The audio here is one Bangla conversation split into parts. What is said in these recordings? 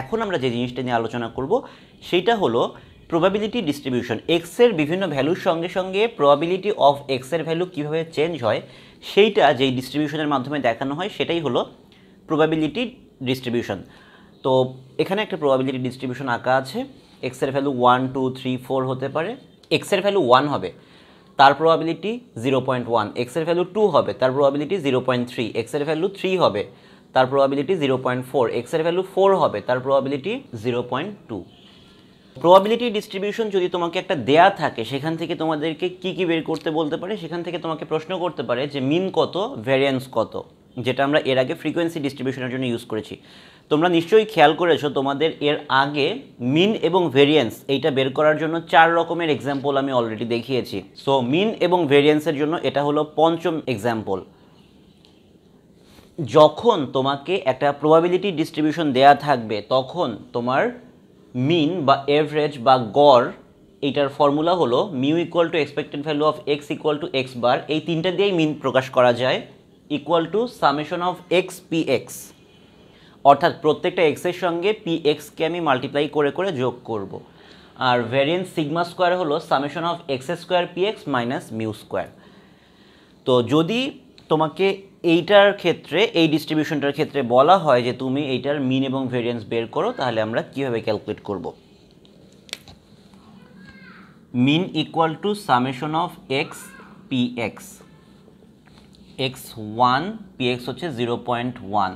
এখন আমরা যে জিনিসটা নিয়ে আলোচনা করব সেটা হলো প্রবাবিলিটি ডিস্ট্রিবিউশন এক্সের বিভিন্ন ভ্যালুর সঙ্গে সঙ্গে প্রবাবিলিটি অফ এক্সের ভ্যালু কীভাবে চেঞ্জ হয় সেইটা যেই ডিস্ট্রিবিউশনের মাধ্যমে দেখানো হয় সেটাই হলো প্রবাবিলিটি ডিস্ট্রিবিউশন তো এখানে একটা প্রবাবিলিটি ডিস্ট্রিবিউশন আঁকা আছে এক্সের value one two three four হতে পারে এক্সের ভ্যালু ওয়ান হবে তার প্রবাবিলিটি জিরো পয়েন্ট ওয়ান এক্সের ভ্যালু টু হবে তার প্রবাবিলিটি জিরো পয়েন্ট থ্রি এক্সের ভ্যালু থ্রি হবে তার প্রবাবিলিটি জিরো পয়েন্ট ফোর এক্সের ভ্যালু ফোর হবে তার probability zero point two probability distribution যদি তোমাকে একটা দেয়া থাকে সেখান থেকে তোমাদেরকে কি কি বের করতে বলতে পারে সেখান থেকে তোমাকে প্রশ্ন করতে পারে যে মিন কত ভ্যারিয়েন্স কত যেটা আমরা এর আগে ফ্রিকোয়েন্সি ডিস্ট্রিবিউশনের জন্য ইউজ করেছি তোমরা নিশ্চয়ই খেয়াল করেছো তোমাদের এর আগে মিন এবং ভেরিয়েন্স এইটা বের করার জন্য চার রকমের এক্সাম্পল আমি অলরেডি দেখিয়েছি সো মিন এবং ভেরিয়েন্সের জন্য এটা হলো পঞ্চম এক্সাম্পল যখন তোমাকে একটা প্রবাবিলিটি ডিস্ট্রিবিউশন দেয়া থাকবে তখন তোমার মিন বা এভারেজ বা গড় এইটার ফর্মুলা হলো mu equal to expected value of x equal to x bar এই তিনটা দিয়েই মিন প্রকাশ করা যায় equal to summation of x p x অর্থাৎ প্রত্যেকটা এক্সের সঙ্গে পি এক্সকে আমি মাল্টিপ্লাই করে করে যোগ করব। আর ভ্যারিয়েন্স সিগমা স্কোয়ার হলো summation of x square p x minus mu square তো যদি তোমাকে এইটার ক্ষেত্রে এই ডিস্ট্রিবিউশনটার ক্ষেত্রে বলা হয় যে তুমি এইটার মিন এবং ভেরিয়েন্স বের করো তাহলে আমরা কীভাবে ক্যালকুলেট করব mean equal to summation of x p x x one p x হচ্ছে zero point one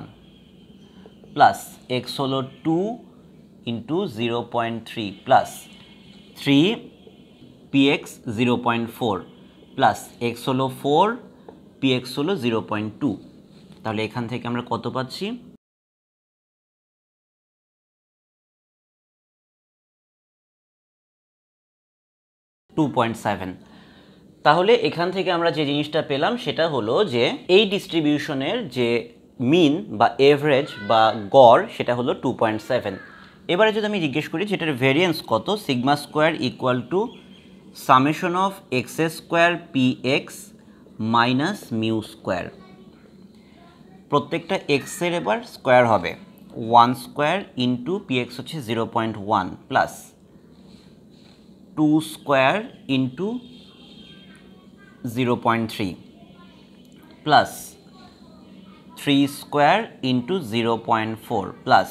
plus x হলো two into zero point three plus three p x zero point four plus x হলো ফোর পিএক্স হলো জিরো পয়েন্ট টু তাহলে এখান থেকে আমরা কত পাচ্ছি টু পয়েন্ট সেভেন তাহলে এখান থেকে আমরা যে জিনিসটা পেলাম সেটা হলো যে এই ডিস্ট্রিবিউশনের যে মিন বা এভারেজ বা গড় সেটা হলো টু পয়েন্ট সেভেন এবারে যদি আমি জিজ্ঞেস করি যেটার ভেরিয়েন্স কত sigma square equal to summation of x square p x minus mu square প্রত্যেকটা এক্সের এবার স্কোয়ার হবে ওয়ান স্কোয়ার ইন্টু পিএক্স হচ্ছে zero point one plus two square into zero point three plus three square into zero point four plus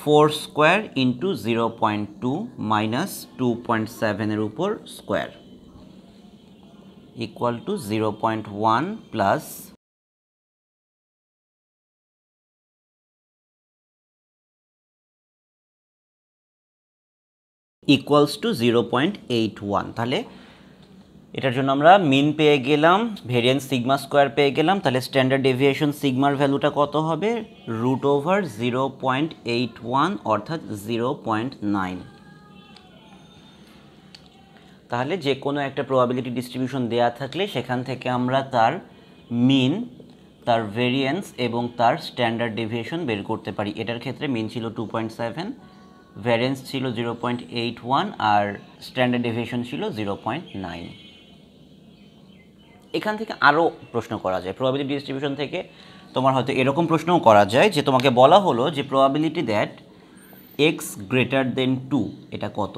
four square into zero point two minus two point সেভেনের উপর square equal to 0 0.1 plus equals to zero point eight one তাহলে এটার জন্য আমরা মিন পেয়ে গেলাম ভেরিয়েন্স সিগমা স্কোয়ার পেয়ে গেলাম তাহলে স্ট্যান্ডার্ড ডেভিয়েশন সিগমার ভ্যালুটা কত হবে root over zero point eight one অর্থাৎ জিরো পয়েন্ট নাইন তাহলে যে কোনো একটা প্রবাবিলিটি ডিস্ট্রিবিউশন দেয়া থাকলে সেখান থেকে আমরা তার মিন তার ভেরিয়েন্স এবং তার স্ট্যান্ডার্ড ডেভিয়েশন বের করতে পারি এটার ক্ষেত্রে মিন ছিল টু পয়েন্ট সেভেন ভ্যারিয়েন্স ছিল জিরো পয়েন্ট এইট ওয়ান আর স্ট্যান্ডার্ড ডেভিয়েশন ছিল জিরো পয়েন্ট নাইন এখান থেকে আরও প্রশ্ন করা যায় প্রবাবিলিটি ডিস্ট্রিবিউশন থেকে তোমার হয়তো এরকম প্রশ্নও করা যায় যে তোমাকে বলা হলো যে probability that x greater than two এটা কত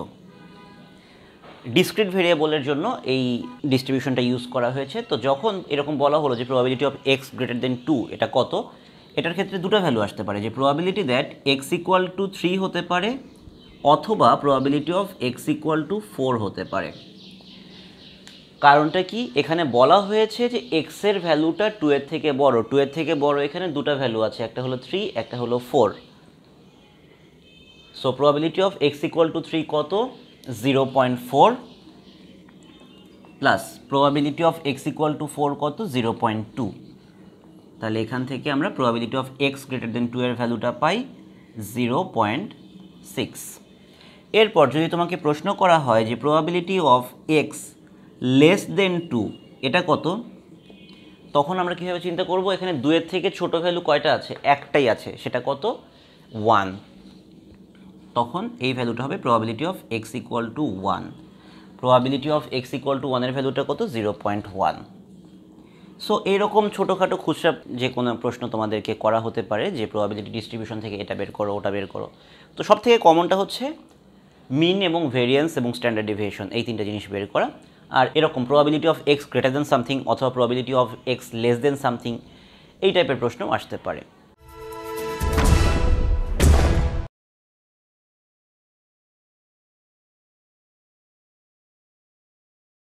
ডিসক্রিট ভেরিয়েবলের জন্য এই ডিস্ট্রিবিউশনটা ইউজ করা হয়েছে তো যখন এরকম বলা হলো যে probability of x greater than two এটা কত এটার ক্ষেত্রে দুটো ভ্যালু আসতে পারে যে probability that x equal to three হতে পারে অথবা probability of x equal to four হতে পারে কারণটা কি এখানে বলা হয়েছে যে এক্সের ভ্যালুটা টু এর থেকে বড় টু এর থেকে বড় এখানে দুটো ভ্যালু আছে একটা হলো থ্রি একটা হলো four so probability of x equal to three কত zero point four plus probability of x equal to four কত জিরো পয়েন্ট টু তাহলে এখান থেকে আমরা probability of x greater than two এর ভ্যালুটা পাই জিরো পয়েন্ট সিক্স এরপর যদি তোমাকে প্রশ্ন করা হয় যে probability of x less than two এটা কত তখন আমরা কীভাবে চিন্তা করব এখানে দুয়ের থেকে ছোট ভ্যালু কয়টা আছে একটাই আছে সেটা কত ওয়ান তখন এই ভ্যালুটা হবে probability of x equal to one probability of x equal to ওয়ানের ভ্যালুটা কত জিরো পয়েন্ট ওয়ান সো এরকম ছোটোখাটো খুচরা যে কোনো প্রশ্ন তোমাদেরকে করা হতে পারে যে প্রবাবিলিটি ডিস্ট্রিবিউশন থেকে এটা বের করো ওটা বের করো তো সব থেকে কমনটা হচ্ছে মিন এবং ভেরিয়েন্স এবং স্ট্যান্ডার্ড ডিভিয়েশন এই তিনটা জিনিস বের করা আর এরকম probability of x greater than something অথবা probability of x less than something এই টাইপের প্রশ্নও আসতে পারে